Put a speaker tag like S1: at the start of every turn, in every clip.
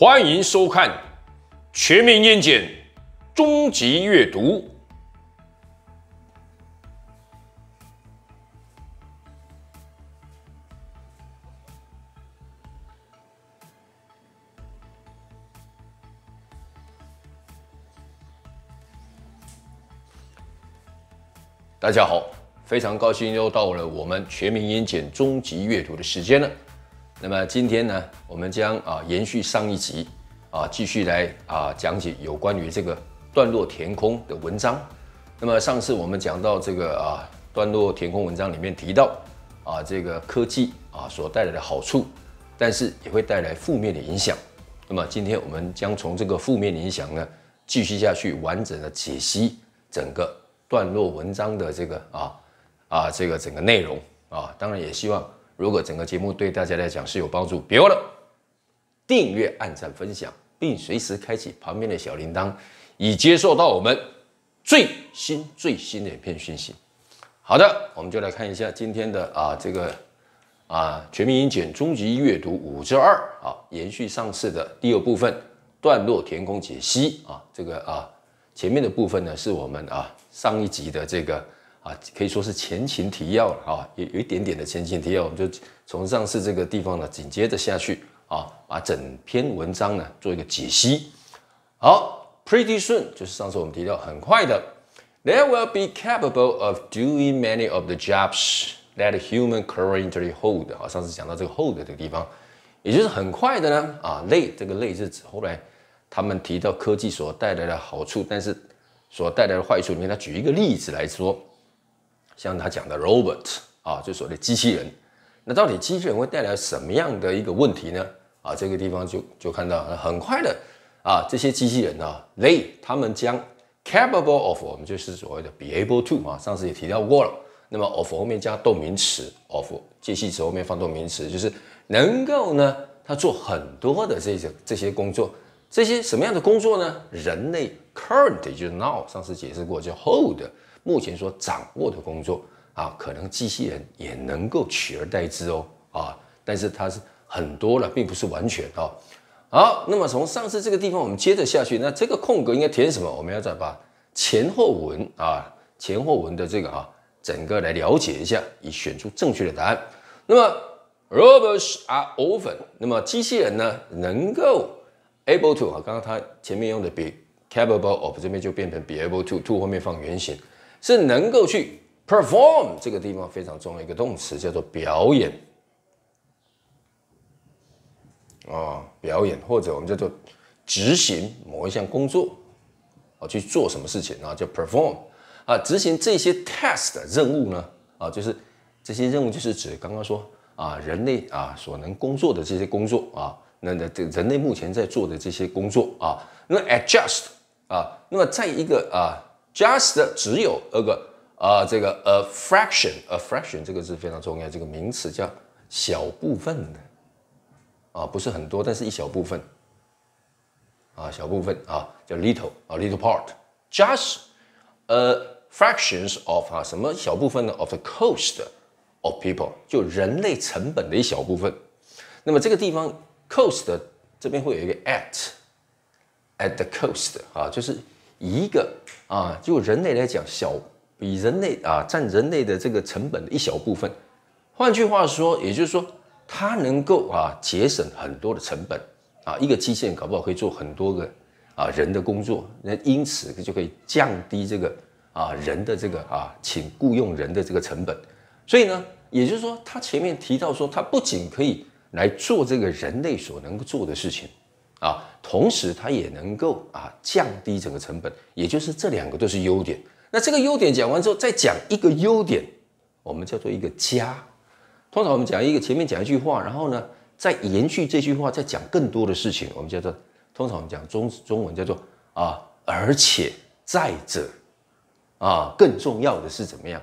S1: 欢迎收看《全民烟检终极阅读》。大家好，非常高兴又到了我们《全民烟检终极阅读》的时间了。那么今天呢，我们将啊延续上一集啊，继续来啊讲解有关于这个段落填空的文章。那么上次我们讲到这个啊段落填空文章里面提到啊，这个科技啊所带来的好处，但是也会带来负面的影响。那么今天我们将从这个负面影响呢继续下去，完整的解析整个段落文章的这个啊啊这个整个内容啊，当然也希望。如果整个节目对大家来讲是有帮助，别忘了订阅、按赞、分享，并随时开启旁边的小铃铛，以接受到我们最新最新的片讯息。好的，我们就来看一下今天的啊，这个啊，全民英检终极阅读五之二啊，延续上次的第二部分段落填空解析啊，这个啊前面的部分呢，是我们啊上一集的这个。啊，可以说是前情提要了啊，有有一点点的前情提要，我们就从上次这个地方呢，紧接着下去啊，把整篇文章呢做一个解析。好，pretty soon 就是上次我们提到很快的，there will be capable of doing many of the jobs that human currently hold 啊，上次讲到这个 hold 这个地方，也就是很快的呢啊累这个累是指后来他们提到科技所带来的好处，但是所带来的坏处，你为他举一个例子来说。像他讲的，robot 啊，就所谓的机器人。那到底机器人会带来什么样的一个问题呢？啊，这个地方就就看到很快的啊，这些机器人呢，they 他们将 capable of，我们就是所谓的 be able to 啊，上次也提到过了。那么 of 后面加动名词，of 介系词后面放动名词，就是能够呢，它做很多的这些这些工作。这些什么样的工作呢？人类 currently 就 now，上次解释过叫 hold。目前所掌握的工作啊，可能机器人也能够取而代之哦啊，但是它是很多了，并不是完全哦。好，那么从上次这个地方我们接着下去，那这个空格应该填什么？我们要再把前后文啊，前后文的这个啊，整个来了解一下，以选出正确的答案。那么 robots are often，那么机器人呢能够 able to 啊，刚刚它前面用的 be capable of，这边就变成 be able to，to 后面放原形。是能够去 perform 这个地方非常重要一个动词，叫做表演，哦，表演或者我们叫做执行某一项工作，啊，去做什么事情啊，叫 perform，啊，执行这些 task 的任务呢，啊，就是这些任务就是指刚刚说啊，人类啊所能工作的这些工作啊，那那这人类目前在做的这些工作啊，那么 adjust，啊，那么在一个啊。Just 只有那个啊，这个 a fraction，a fraction 这个字非常重要，这个名词叫小部分的啊，不是很多，但是一小部分啊，小部分啊，叫 little 啊，little part，just a fractions of 啊，什么小部分呢？Of the cost of people，就人类成本的一小部分。那么这个地方 cost 这边会有一个 at，at the coast 啊，就是。一个啊，就人类来讲，小比人类啊占人类的这个成本的一小部分。换句话说，也就是说，它能够啊节省很多的成本啊，一个机器人搞不好可以做很多个啊人的工作，那因此就可以降低这个啊人的这个啊请雇佣人的这个成本。所以呢，也就是说，他前面提到说，它不仅可以来做这个人类所能够做的事情。啊，同时它也能够啊降低整个成本，也就是这两个都是优点。那这个优点讲完之后，再讲一个优点，我们叫做一个加。通常我们讲一个前面讲一句话，然后呢再延续这句话，再讲更多的事情，我们叫做通常我们讲中中文叫做啊而且再者啊更重要的是怎么样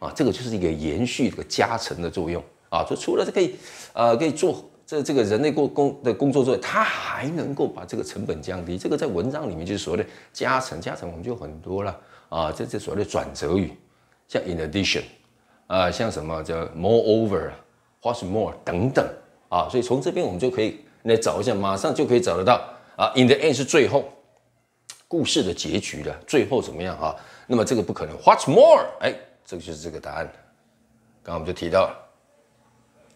S1: 啊这个就是一个延续这个加成的作用啊，就除了可以呃可以做。这这个人类工工的工作作用，它还能够把这个成本降低。这个在文章里面就是所谓的加成，加成我们就很多了啊。这这所谓的转折语，像 in addition 啊，像什么叫 moreover，what's 啊 more 等等啊。所以从这边我们就可以来找一下，马上就可以找得到啊。In the end 是最后故事的结局了，最后怎么样啊？那么这个不可能。What's more，哎，这个就是这个答案。刚刚我们就提到了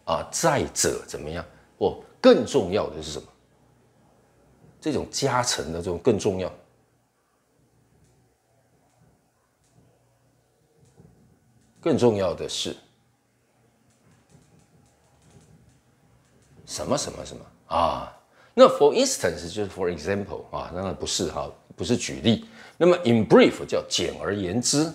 S1: 啊，再者怎么样？或更重要的是什么？这种加成的这种更重要，更重要的是什么什么什么啊？那 for instance 就是 for example 啊，那不是哈，不是举例。那么 in brief 叫简而言之。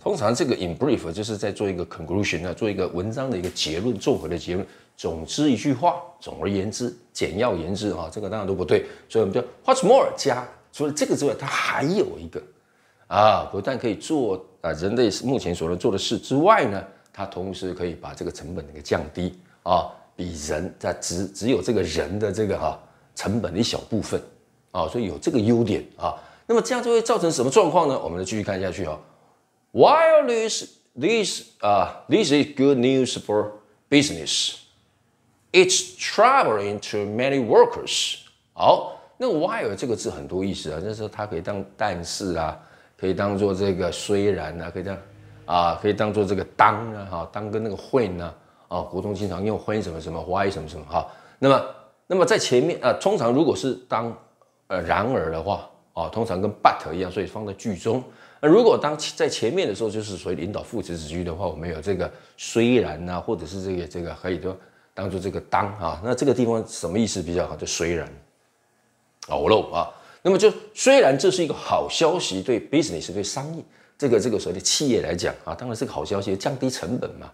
S1: 通常这个 in brief 就是在做一个 conclusion 啊，做一个文章的一个结论，综合的结论。总之一句话，总而言之，简要言之啊，这个当然都不对。所以我们叫 watch more 加除了这个之外，它还有一个啊，不但可以做啊人类目前所能做的事之外呢，它同时可以把这个成本那降低啊，比人在只只有这个人的这个哈成本的一小部分啊，所以有这个优点啊。那么这样就会造成什么状况呢？我们继续看下去啊。While this this this is good news for business, it's troubling to many workers. 好，那 while 这个字很多意思啊，就是它可以当但是啊，可以当做这个虽然啊，可以当啊，可以当做这个当啊，哈，当跟那个会呢，啊，国中经常用会什么什么，why 什么什么，哈。那么那么在前面啊，通常如果是当呃然而的话啊，通常跟 but 一样，所以放在句中。那如果当在前面的时候，就是所谓领导父子子居的话，我们有这个虽然啊，或者是这个这个可以说当做这个当啊，那这个地方什么意思比较好？就虽然哦喽啊，那么就虽然这是一个好消息，对 business 对商业这个这个所谓的企业来讲啊，当然是个好消息，降低成本嘛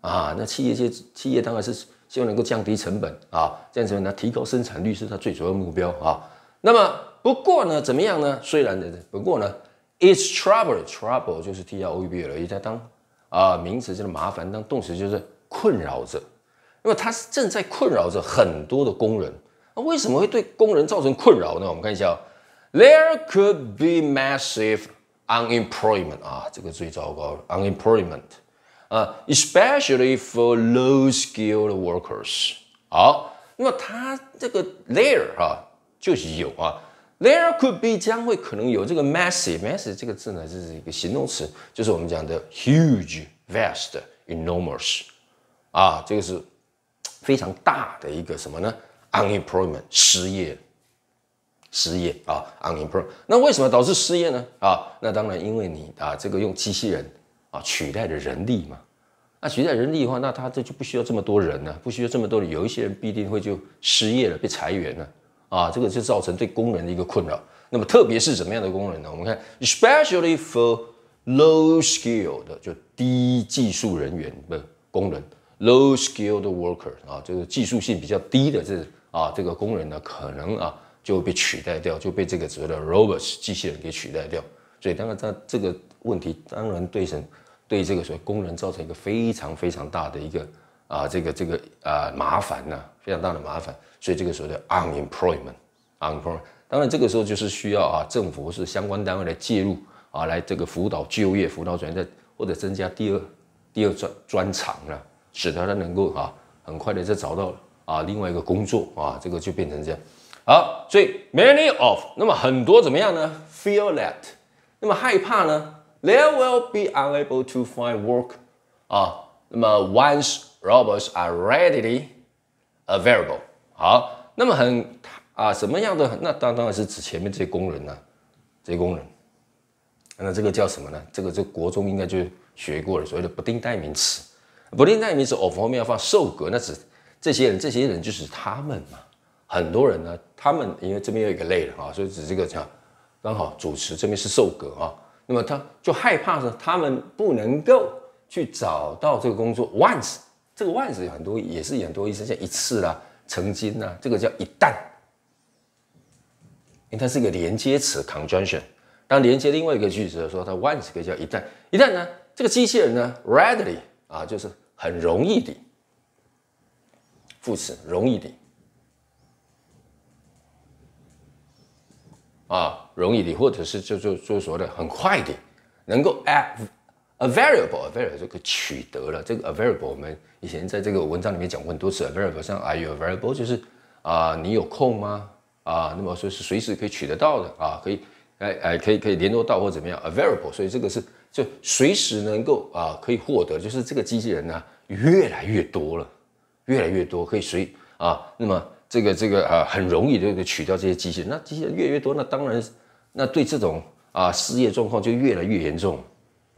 S1: 啊，那企业就企业当然是希望能够降低成本啊，这样子呢，提高生产率是它最主要目标啊。那么不过呢，怎么样呢？虽然的不过呢。It's trouble, trouble 就是 T R O B 了。在当啊名词就是麻烦，当动词就是困扰着。因为它正在困扰着很多的工人。那为什么会对工人造成困扰呢？我们看一下，There could be massive unemployment 啊，这个最糟糕，unemployment 啊，especially for low-skilled workers。好，那么它这个 there 啊，就是有啊。There could be 将会可能有这个 massive massive 这个字呢，这是一个形容词，就是我们讲的 huge, vast, enormous 啊，这个是非常大的一个什么呢？unemployment 失业，失业啊 unemployment。那为什么导致失业呢？啊，那当然因为你啊，这个用机器人啊取代了人力嘛。那取代人力的话，那他这就不需要这么多人了，不需要这么多人，有一些人必定会就失业了，被裁员了。啊，这个就造成对工人的一个困扰。那么，特别是什么样的工人呢？我们看，especially for low skilled 的，就低技术人员的工人，low skilled worker 啊，就是技术性比较低的这啊这个工人呢，可能啊就被取代掉，就被这个所谓的 robots 机器人给取代掉。所以，当然，这这个问题当然对成对这个所谓工人造成一个非常非常大的一个啊这个这个啊麻烦呢，非常大的麻烦。所以这个时候叫 unemployment，unemployment。当然，这个时候就是需要啊政府或是相关单位来介入啊，来这个辅导就业，辅导转业或者增加第二第二专专长了，使得他能够啊很快的再找到啊另外一个工作啊，这个就变成这样。好，所以 many of 那么很多怎么样呢？feel that 那么害怕呢 t h e y will be unable to find work 啊。那么 once robots are readily available。好，那么很啊什么样的那当当然是指前面这些工人呢，这些工人，那这个叫什么呢？这个这国中应该就学过了，所谓的不定代名词，不定代名词 of 后面要放受格，那指这些人这些人就是他们嘛，很多人呢，他们因为这边有一个类的啊，所以指这个叫刚好主持这边是受格啊，那么他就害怕呢，他们不能够去找到这个工作，once 这个 once 有很多也是很多意思，像一次啦。曾经呢，这个叫一旦，因为它是一个连接词 （conjunction），当连接另外一个句子的时候，它 once 可以叫一旦。一旦呢，这个机器人呢，readily 啊，就是很容易的副词，容易的啊，容易的，或者是就就就说的很快的，能够 at。Available，available 这个取得了这个 available，我们以前在这个文章里面讲过很多次 available，像 Are you available？就是啊，你有空吗？啊，那么说是随时可以取得到的啊，可以，哎哎，可以可以联络到或怎么样 available，所以这个是就随时能够啊可以获得，就是这个机器人呢越来越多了，越来越多可以随啊，那么这个这个啊很容易就取掉这些机器人，那机器人越来越多，那当然那对这种啊失业状况就越来越严重。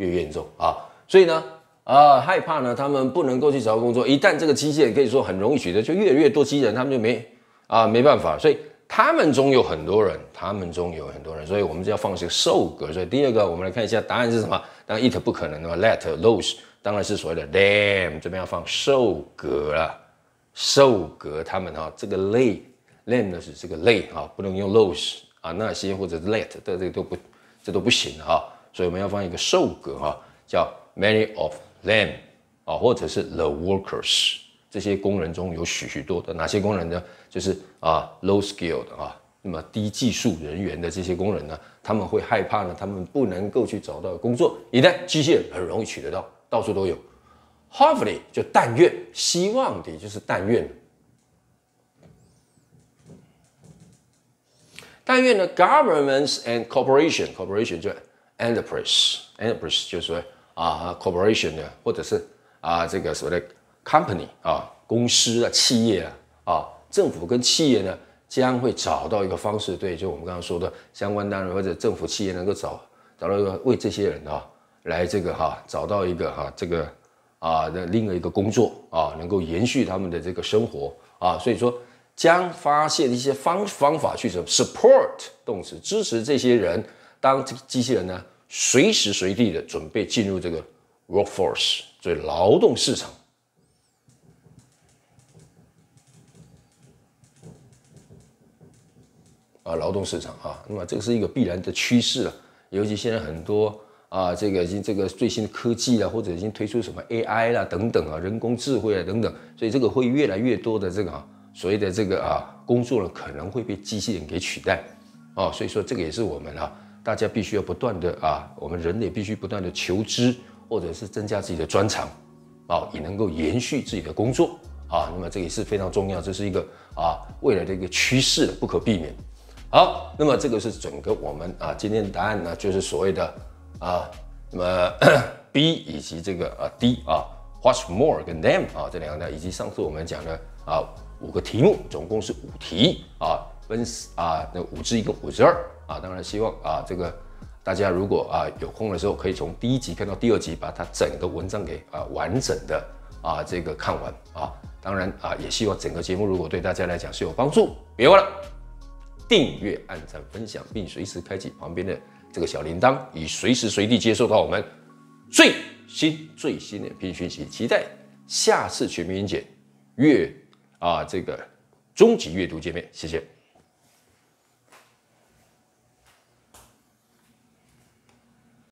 S1: 越严重啊，所以呢，啊，害怕呢，他们不能够去找工作。一旦这个期限，可以说很容易取得，就越越多器人，他们就没啊，没办法。所以他们中有很多人，他们中有很多人，所以我们就要放一个受格。所以第二个，我们来看一下答案是什么。当然，it 不可能的话 Let lose，当然是所谓的 them，这边要放受格了。受格他们啊，这个 lay，them 是这个 lay 啊，不能用 lose 啊，那些或者是 let 的这个都不，这都不行啊。所以我们要放一个受格哈，叫 many of them 啊，或者是 the workers，这些工人中有许许多的哪些工人呢？就是啊 low skilled 啊，那么低技术人员的这些工人呢，他们会害怕呢，他们不能够去找到工作，一旦机器人很容易取得到，到处都有。Hopefully 就但愿，希望的就是但愿。但愿呢，governments and corporation，corporation 就。enterprise enterprise 就是说啊，corporation 的，或者是啊，这个所谓的 company 啊，公司啊企业啊，啊，政府跟企业呢，将会找到一个方式，对，就我们刚刚说的，相关单位或者政府企业能够找找到一个为这些人啊，来这个哈，找到一个哈，这个啊的另外一个工作啊，能够延续他们的这个生活啊，所以说将发现一些方方法去什么 support 动词支持这些人。当这个机器人呢，随时随地的准备进入这个 workforce，所以劳动市场啊，劳动市场啊，那么这个是一个必然的趋势了。尤其现在很多啊，这个已经这个最新的科技啊，或者已经推出什么 AI 啦等等啊，人工智慧啊等等，所以这个会越来越多的这个所谓的这个啊工作呢，可能会被机器人给取代啊。所以说，这个也是我们啊。大家必须要不断的啊，我们人类必须不断的求知，或者是增加自己的专长，啊，也能够延续自己的工作啊，那么这也是非常重要，这是一个啊未来的一个趋势，不可避免。好，那么这个是整个我们啊今天的答案呢，就是所谓的啊，那么 B 以及这个啊 D 啊，What's more 跟 them 啊这两个呢，以及上次我们讲的啊五个题目，总共是五题啊，分啊那五至一个五至二。啊，当然希望啊，这个大家如果啊有空的时候，可以从第一集看到第二集，把它整个文章给啊完整的啊这个看完啊。当然啊，也希望整个节目如果对大家来讲是有帮助，别忘了订阅、按赞、分享，并随时开启旁边的这个小铃铛，以随时随地接收到我们最新最新的资讯。息。期待下次全民节阅啊这个终极阅读界面，谢谢。